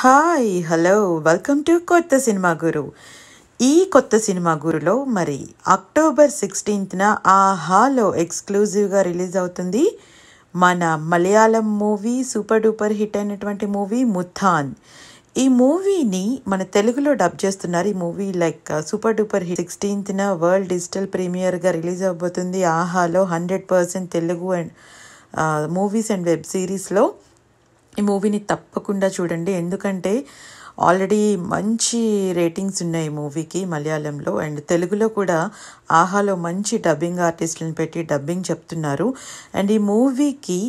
hi hello welcome to కొత్త cinema గురు ఈ కొత్త సినిమా గురులో మరి అక్టోబర్ సిక్స్టీన్త్న ఆహాలో ఎక్స్క్లూజివ్గా రిలీజ్ అవుతుంది మన Malayalam movie super duper hit అయినటువంటి మూవీ ముథాన్ ఈ మూవీని మన తెలుగులో డబ్ చేస్తున్నారు ఈ movie like super duper hit సిక్స్టీన్త్న వరల్డ్ డిజిటల్ ప్రీమియర్గా రిలీజ్ అవ్వబోతుంది ఆహాలో hundred percent Telugu and movies and web సిరీస్లో ఈ మూవీని తప్పకుండా చూడండి ఎందుకంటే ఆల్రెడీ మంచి రేటింగ్స్ ఉన్నాయి మూవీకి మలయాళంలో అండ్ తెలుగులో కూడా ఆహాలో మంచి డబ్బింగ్ ఆర్టిస్టులను పెట్టి డబ్బింగ్ చెప్తున్నారు అండ్ ఈ మూవీకి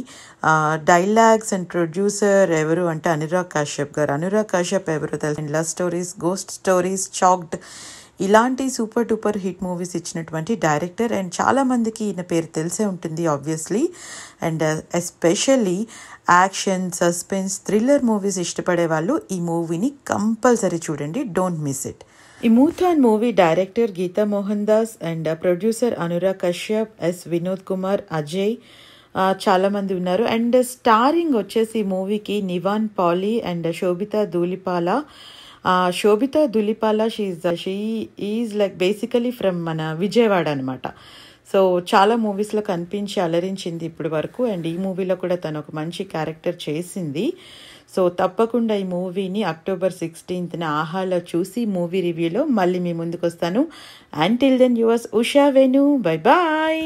డైలాగ్స్ అండ్ ప్రొడ్యూసర్ ఎవరు అంటే అనురాగ్ కాశ్యప్ గారు అనురాగ్ కాశ్యప్ ఎవరు తెలుసు love stories ghost stories choked ఇలాంటి సూపర్ డూపర్ హిట్ మూవీస్ ఇచ్చినటువంటి డైరెక్టర్ అండ్ చాలామందికి ఈయన పేరు తెలిసే ఉంటుంది obviously and especially action suspense thriller movies ఇష్టపడే వాళ్ళు ఈ మూవీని కంపల్సరీ చూడండి డోంట్ మిస్ ఇట్ ఈ Moothon movie director Geetha Mohan Das and producer uh, Anurag Kashyap S Vinod Kumar Ajay uh, చాలామంది ఉన్నారు అండ్ స్టారింగ్ వచ్చేసి మూవీకి Nivin Pauly and Sobhita Dhulipala Sobhita Dhulipala she she is like basically from మన విజయవాడ అనమాట సో చాలా మూవీస్లో కనిపించి అలరించింది ఇప్పటి వరకు అండ్ ఈ మూవీలో కూడా తను ఒక మంచి క్యారెక్టర్ చేసింది సో తప్పకుండా ఈ మూవీని అక్టోబర్ సిక్స్టీన్త్న ఆహాలో చూసి మూవీ రివ్యూలో మళ్ళీ మీ ముందుకు వస్తాను టిల్ దెన్ యువర్స్ ఉషా వెను బై బాయ్